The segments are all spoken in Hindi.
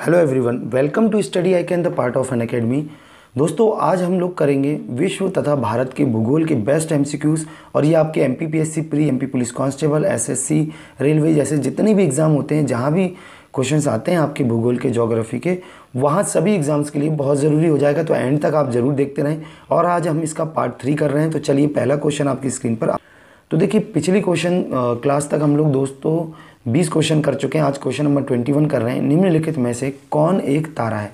hello everyone welcome to study I can the part of Unacademy दोस्तों आज हम लोग करेंगे विश्व तथा भारत के भूगोल के बेस्ट एमसीक्यूज और ये आपके M P pre MP police constable SSC railway जैसे जितने भी एग्ज़ाम होते हैं जहाँ भी क्वेश्चंस आते हैं आपके भूगोल के जोग्राफी के वहाँ सभी एग्ज़ाम्स के लिए बहुत ज़रूरी हो जाएगा तो एंड तक आप ज़रूर देखते रहें और आज हम इसका पार्ट थ्री कर रहे हैं तो चलिए पहला क्वेश्चन आपकी स्क्रीन पर तो देखिए पिछली क्वेश्चन क्लास तक हम लोग दोस्तों बीस क्वेश्चन कर चुके हैं आज क्वेश्चन नंबर ट्वेंटी वन कर रहे हैं निम्नलिखित में से कौन एक तारा है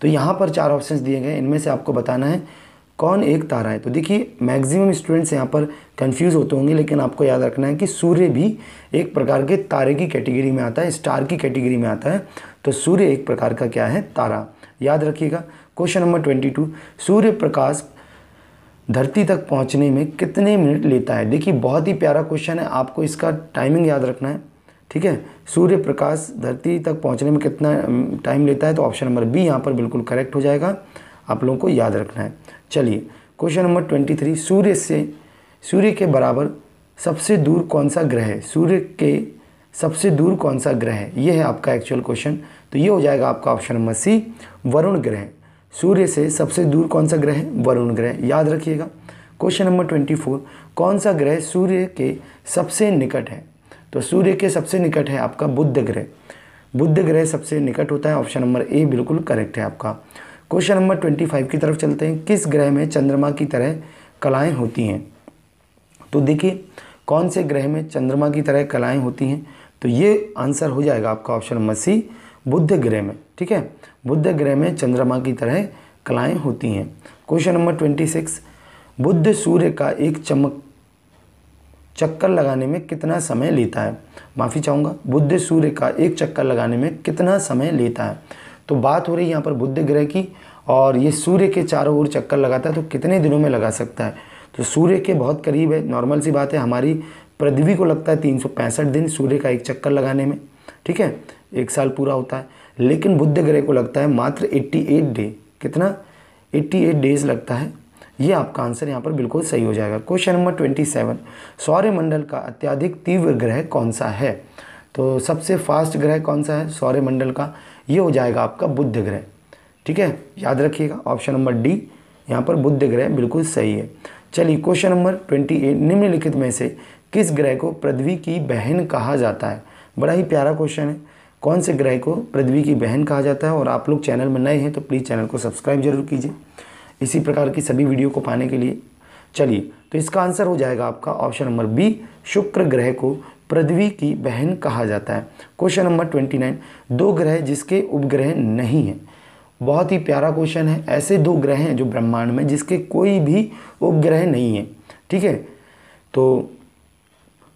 तो यहाँ पर चार ऑप्शन दिए गए इनमें से आपको बताना है कौन एक तारा है तो देखिए मैक्सिमम स्टूडेंट्स यहाँ पर कंफ्यूज होते होंगे लेकिन आपको याद रखना है कि सूर्य भी एक प्रकार के तारे की कैटेगरी में आता है स्टार की कैटेगरी में आता है तो सूर्य एक प्रकार का क्या है तारा याद रखिएगा क्वेश्चन नंबर ट्वेंटी टू सूर्य प्रकाश धरती तक पहुंचने में कितने मिनट लेता है देखिए बहुत ही प्यारा क्वेश्चन है आपको इसका टाइमिंग याद रखना है ठीक है सूर्य प्रकाश धरती तक पहुंचने में कितना टाइम लेता है तो ऑप्शन नंबर बी यहाँ पर बिल्कुल करेक्ट हो जाएगा आप लोगों को याद रखना है चलिए क्वेश्चन नंबर ट्वेंटी थ्री सूर्य से सूर्य के बराबर सबसे दूर कौन सा ग्रह है सूर्य के सबसे दूर कौन सा ग्रह है ये है आपका एक्चुअल क्वेश्चन तो ये हो जाएगा आपका ऑप्शन नंबर सी वरुण ग्रह सूर्य से सबसे दूर कौन सा ग्रह है वरुण ग्रह याद रखिएगा क्वेश्चन नंबर ट्वेंटी फोर कौन सा ग्रह सूर्य के सबसे निकट है तो सूर्य के सबसे निकट है आपका बुद्ध ग्रह बुद्ध ग्रह सबसे निकट होता है ऑप्शन नंबर ए बिल्कुल करेक्ट है आपका क्वेश्चन नंबर ट्वेंटी फाइव की तरफ चलते हैं किस ग्रह में चंद्रमा की तरह कलाएँ होती हैं तो देखिए कौन से ग्रह में चंद्रमा की तरह कलाएँ होती हैं तो ये आंसर हो जाएगा आपका ऑप्शन नंबर सी बुद्ध ग्रह में ठीक है बुद्ध ग्रह में चंद्रमा की तरह कलाएँ होती हैं क्वेश्चन नंबर ट्वेंटी सिक्स बुद्ध सूर्य का एक चमक चक्कर लगाने में कितना समय लेता है माफ़ी चाहूँगा बुद्ध सूर्य का एक चक्कर लगाने में कितना समय लेता है तो बात हो रही है यहाँ पर बुद्ध ग्रह की और ये सूर्य के चारों ओर चक्कर लगाता है तो कितने दिनों में लगा सकता है तो सूर्य के बहुत करीब है नॉर्मल सी बात है हमारी पृथ्वी को लगता है तीन दिन सूर्य का एक चक्कर लगाने में ठीक है एक साल पूरा होता है लेकिन बुद्ध ग्रह को लगता है मात्र 88 डे कितना 88 डेज लगता है ये आपका आंसर यहाँ पर बिल्कुल सही हो जाएगा क्वेश्चन नंबर ट्वेंटी सेवन सौर्यमंडल का अत्याधिक तीव्र ग्रह कौन सा है तो सबसे फास्ट ग्रह कौन सा है सौर्यमंडल का ये हो जाएगा आपका बुद्ध ग्रह ठीक है याद रखिएगा ऑप्शन नंबर डी यहाँ पर बुद्ध ग्रह बिल्कुल सही है चलिए क्वेश्चन नंबर ट्वेंटी एट निम्नलिखित में से किस ग्रह को पृथ्वी की बहन कहा जाता है बड़ा ही प्यारा क्वेश्चन है कौन से ग्रह को पृथ्वी की बहन कहा जाता है और आप लोग चैनल में नए हैं तो प्लीज़ चैनल को सब्सक्राइब जरूर कीजिए इसी प्रकार की सभी वीडियो को पाने के लिए चलिए तो इसका आंसर हो जाएगा आपका ऑप्शन नंबर बी शुक्र ग्रह को पृथ्वी की बहन कहा जाता है क्वेश्चन नंबर ट्वेंटी नाइन दो ग्रह जिसके उपग्रह नहीं हैं बहुत ही प्यारा क्वेश्चन है ऐसे दो ग्रह हैं जो ब्रह्मांड में जिसके कोई भी उपग्रह नहीं है ठीक है तो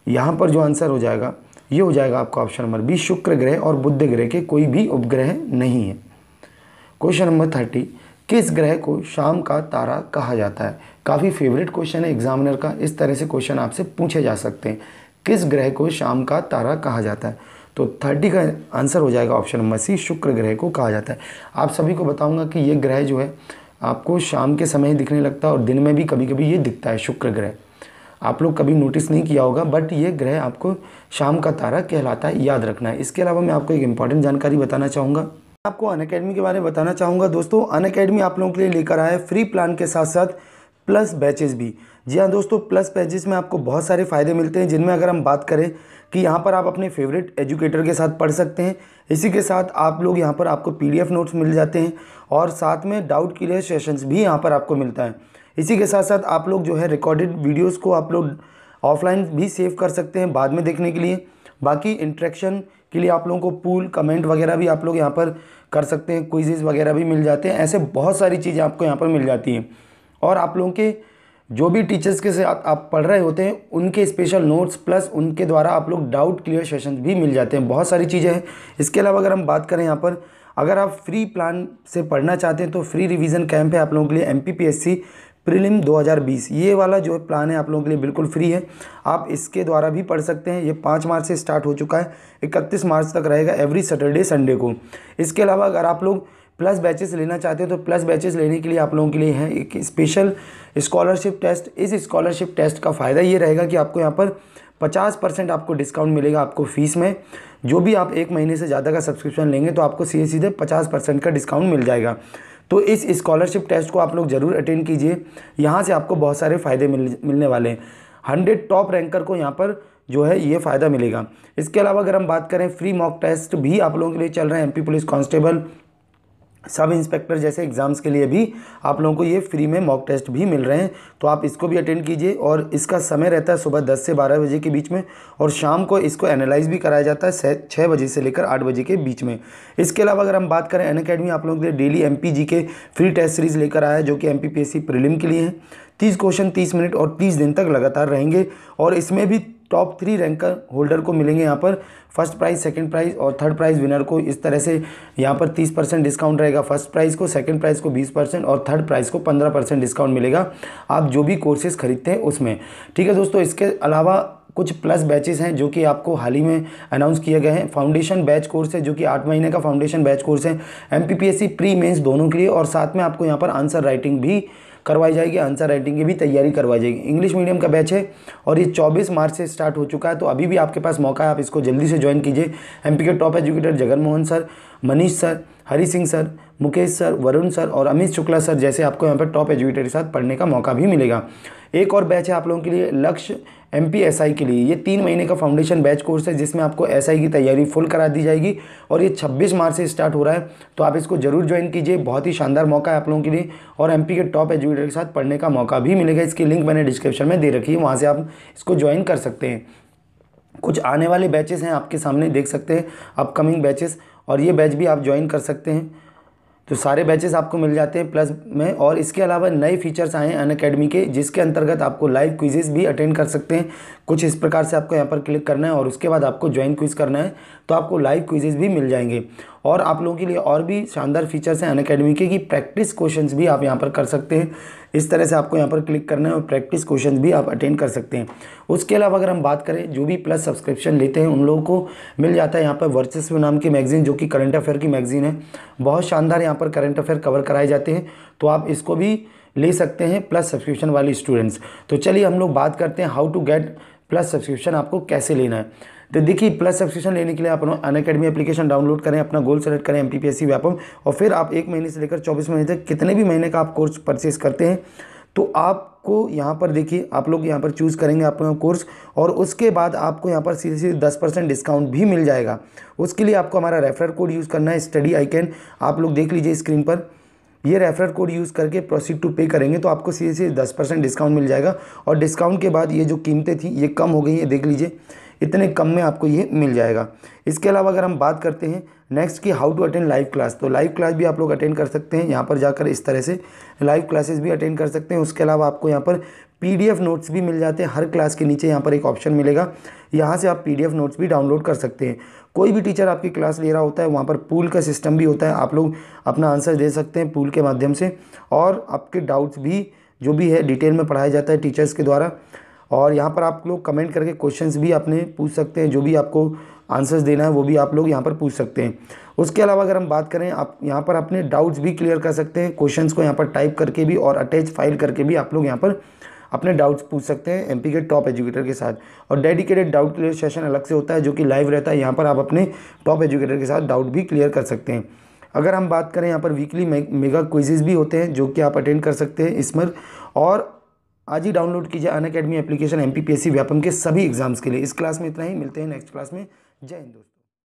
यहाँ पर जो आंसर हो जाएगा ये हो जाएगा आपका ऑप्शन नंबर बी शुक्र ग्रह और बुद्ध ग्रह के कोई भी उपग्रह नहीं है क्वेश्चन नंबर थर्टी किस ग्रह को शाम का तारा कहा जाता है काफ़ी फेवरेट क्वेश्चन है एग्जामिनर का इस तरह से क्वेश्चन आपसे पूछे जा सकते हैं किस ग्रह को शाम का तारा कहा जाता है तो थर्टी का आंसर हो जाएगा ऑप्शन नंबर सी शुक्र ग्रह को कहा जाता है आप सभी को बताऊंगा कि ये ग्रह जो है आपको शाम के समय दिखने लगता है और दिन में भी कभी कभी ये दिखता है शुक्र ग्रह आप लोग कभी नोटिस नहीं किया होगा बट ये ग्रह आपको शाम का तारा कहलाता है याद रखना है इसके अलावा मैं आपको एक इम्पॉर्टेंट जानकारी बताना चाहूँगा आपको अन अकेडमी के बारे में बताना चाहूँगा दोस्तों अन अकेडमी आप लोगों के लिए लेकर आए फ्री प्लान के साथ साथ प्लस बैचेस भी जी हाँ दोस्तों प्लस बैचेस में आपको बहुत सारे फ़ायदे मिलते हैं जिनमें अगर हम बात करें कि यहाँ पर आप अपने फेवरेट एजुकेटर के साथ पढ़ सकते हैं इसी के साथ आप लोग यहाँ पर आपको पी नोट्स मिल जाते हैं और साथ में डाउट क्लियर सेशंस भी यहाँ पर आपको मिलता है इसी के साथ साथ आप लोग जो है रिकॉर्डेड वीडियोज़ को आप लोग ऑफलाइन भी सेव कर सकते हैं बाद में देखने के लिए बाकी इंट्रैक्शन के लिए आप लोगों को पूल कमेंट वगैरह भी आप लोग यहाँ पर कर सकते हैं क्विजेज़ वगैरह भी मिल जाते हैं ऐसे बहुत सारी चीज़ें आपको यहाँ पर मिल जाती हैं और आप लोगों के जो भी टीचर्स के साथ आप पढ़ रहे होते हैं उनके स्पेशल नोट्स प्लस उनके द्वारा आप लोग डाउट क्लियर सेशन भी मिल जाते हैं बहुत सारी चीज़ें हैं इसके अलावा अगर हम बात करें यहाँ पर अगर आप फ्री प्लान से पढ़ना चाहते हैं तो फ्री रिवीजन कैंप है आप लोगों के लिए एम प्रीलिम 2020 ये वाला जो प्लान है आप लोगों के लिए बिल्कुल फ्री है आप इसके द्वारा भी पढ़ सकते हैं ये पाँच मार्च से स्टार्ट हो चुका है इकतीस मार्च तक रहेगा एवरी सैटरडे संडे को इसके अलावा अगर आप लोग प्लस बैचेस लेना चाहते हैं तो प्लस बैचेस लेने के लिए आप लोगों के लिए है एक स्पेशल स्कॉलरशिप टेस्ट इस स्कॉलरशिप टेस्ट का फ़ायदा ये रहेगा कि आपको यहाँ पर पचास परसेंट आपको डिस्काउंट मिलेगा आपको फ़ीस में जो भी आप एक महीने से ज़्यादा का सब्सक्रिप्शन लेंगे तो आपको सीधे सीधे पचास परसेंट का डिस्काउंट मिल जाएगा तो इस स्कॉलरशिप टेस्ट को आप लोग ज़रूर अटेंड कीजिए यहाँ से आपको बहुत सारे फ़ायदे मिल मिलने वाले हैं हंड्रेड टॉप रैंकर को यहाँ पर जो है ये फ़ायदा मिलेगा इसके अलावा अगर हम बात करें फ्री मॉक टेस्ट भी आप लोगों के लिए चल रहे हैं MP police constable sub inspector जैसे एग्ज़ाम्स के लिए भी आप लोगों को ये फ्री में मॉक टेस्ट भी मिल रहे हैं तो आप इसको भी अटेंड कीजिए और इसका समय रहता है सुबह 10 से 12 बजे के बीच में और शाम को इसको एनालाइज भी कराया जाता है छः बजे से लेकर आठ बजे के बीच में इसके अलावा अगर हम बात करें एन अकेडमी आप लोगों के लिए डेली एम के फ्री टेस्ट सीरीज़ लेकर आया जो कि एम पी प्रिलिम के लिए हैं तीस क्वेश्चन तीस मिनट और तीस दिन तक लगातार रहेंगे और इसमें भी टॉप थ्री रैंक होल्डर को मिलेंगे यहाँ पर फर्स्ट प्राइज सेकंड प्राइज और थर्ड प्राइज विनर को इस तरह से यहाँ पर तीस परसेंट डिस्काउंट रहेगा फर्स्ट प्राइज को सेकंड प्राइज को बीस परसेंट और थर्ड प्राइज को पंद्रह परसेंट डिस्काउंट मिलेगा आप जो भी कोर्सेज खरीदते हैं उसमें ठीक है दोस्तों इसके अलावा कुछ प्लस बैचेस हैं जो कि आपको हाल ही में अनाउंस किए गए हैं फाउंडेशन बैच कोर्स है जो कि आठ महीने का फाउंडेशन बैच कोर्स है एम प्री मेन्स दोनों के लिए और साथ में आपको यहाँ पर आंसर राइटिंग भी करवाई जाएगी आंसर राइटिंग की भी तैयारी करवाई जाएगी इंग्लिश मीडियम का बैच है और ये चौबीस मार्च से स्टार्ट हो चुका है तो अभी भी आपके पास मौका है आप इसको जल्दी से ज्वाइन कीजिए एम के top educator Jagan sir Manish sir Hari Singh sir Mukesh sir Varun sir और अमित शुक्ला सर जैसे आपको यहाँ पर टॉप एजुकेटर के साथ पढ़ने का मौका भी मिलेगा एक और बैच है आप लोगों के लिए लक्ष्य एम पी एस आई के लिए ये तीन महीने का फाउंडेशन बैच कोर्स है जिसमें आपको एस आई की तैयारी फुल करा दी जाएगी और ये 26 मार्च से स्टार्ट हो रहा है तो आप इसको जरूर ज्वाइन कीजिए बहुत ही शानदार मौका है आप लोगों के लिए और एम पी के टॉप एजुकेटर के साथ पढ़ने का मौका भी मिलेगा इसकी लिंक मैंने डिस्क्रिप्शन में दे रखी है वहाँ से आप इसको ज्वाइन कर सकते हैं कुछ आने वाले बैचेस हैं आपके सामने देख सकते हैं अपकमिंग बैचेस और ये बैच भी आप ज्वाइन कर सकते हैं तो सारे बैचेस आपको मिल जाते हैं प्लस में और इसके अलावा नए फीचर्स आए हैं अन अकेडमी के जिसके अंतर्गत आपको लाइव क्विजेज भी अटेंड कर सकते हैं कुछ इस प्रकार से आपको यहाँ पर क्लिक करना है और उसके बाद आपको ज्वाइन क्विज करना है तो आपको लाइव क्विजेज भी मिल जाएंगे और आप लोगों के लिए और भी शानदार फीचर्स हैं अन अकेडमी के कि प्रैक्टिस क्वेश्चन भी आप यहाँ पर कर सकते हैं इस तरह से आपको यहाँ पर क्लिक करना है और प्रैक्टिस क्वेश्चन भी आप अटेंड कर सकते हैं उसके अलावा अगर हम बात करें जो भी प्लस सब्सक्रिप्शन लेते हैं उन लोगों को मिल जाता है यहाँ पर वर्चस्व नाम की मैगजीन जो कि करंट अफेयर की मैगजीन है बहुत शानदार यहाँ पर करंट अफेयर कवर कराए जाते हैं तो आप इसको भी ले सकते हैं प्लस सब्सक्रिप्शन वाले स्टूडेंट्स तो चलिए हम लोग बात करते हैं how to get plus subscription आपको कैसे लेना है तो देखिए प्लस सब्सक्रिप्शन लेने के लिए आप अन अकेडमी एप्लीकेशन डाउनलोड करें अपना गोल सेलेक्ट करें एम पी व्यापम और फिर आप एक महीने से लेकर चौबीस महीने तक कितने भी महीने का आप कोर्स परचेज करते हैं तो आपको यहाँ पर देखिए आप लोग यहाँ पर चूज़ करेंगे अपना कोर्स और उसके बाद आपको यहाँ पर सीधे सीधे दस परसेंट डिस्काउंट भी मिल जाएगा उसके लिए आपको हमारा रेफरल कोड यूज़ करना है स्टडी आई कैन आप लोग देख लीजिए स्क्रीन पर ये रेफरल कोड यूज़ करके प्रोसीड टू पे करेंगे तो आपको सीधे सीधे दस परसेंट डिस्काउंट मिल जाएगा और डिस्काउंट के बाद ये जो कीमतें थी ये कम हो गई हैं देख लीजिए इतने कम में आपको ये मिल जाएगा इसके अलावा अगर हम बात करते हैं नेक्स्ट की how to attend live class तो लाइव क्लास भी आप लोग अटेंड कर सकते हैं यहाँ पर जाकर इस तरह से लाइव क्लासेस भी अटेंड कर सकते हैं उसके अलावा आपको यहाँ पर पीडीएफ नोट्स भी मिल जाते हैं हर क्लास के नीचे यहाँ पर एक ऑप्शन मिलेगा यहाँ से आप पीडीएफ नोट्स भी डाउनलोड कर सकते हैं कोई भी टीचर आपकी क्लास ले रहा होता है वहाँ पर पूल का सिस्टम भी होता है आप लोग अपना आंसर दे सकते हैं पूल के माध्यम से और आपके डाउट्स भी जो भी है डिटेल में पढ़ाया जाता है टीचर्स के द्वारा और यहाँ पर आप लोग कमेंट करके क्वेश्चंस भी अपने पूछ सकते हैं जो भी आपको आंसर्स देना है वो भी आप लोग यहाँ पर पूछ सकते हैं उसके अलावा अगर हम बात करें आप यहाँ पर अपने डाउट्स भी क्लियर कर सकते हैं क्वेश्चन को यहाँ पर टाइप करके भी और अटैच फाइल करके भी आप लोग यहाँ पर अपने डाउट्स पूछ सकते हैं एम के टॉप एजुकेटर के साथ और डेडिकेटेड डाउट क्लियर सेशन अलग से होता है जो कि लाइव रहता है यहाँ पर आप अपने टॉप एजुकेटर के साथ डाउट भी क्लियर कर सकते हैं अगर हम बात करें यहाँ पर वीकली मेगा क्विजेज भी होते हैं जो कि आप अटेंड कर सकते हैं इसमें और आज ही डाउनलोड कीजिए Unacademy application M Vyapam के सभी एग्जाम्स के लिए इस क्लास में इतना ही मिलते हैं नेक्स्ट क्लास में जय हिंद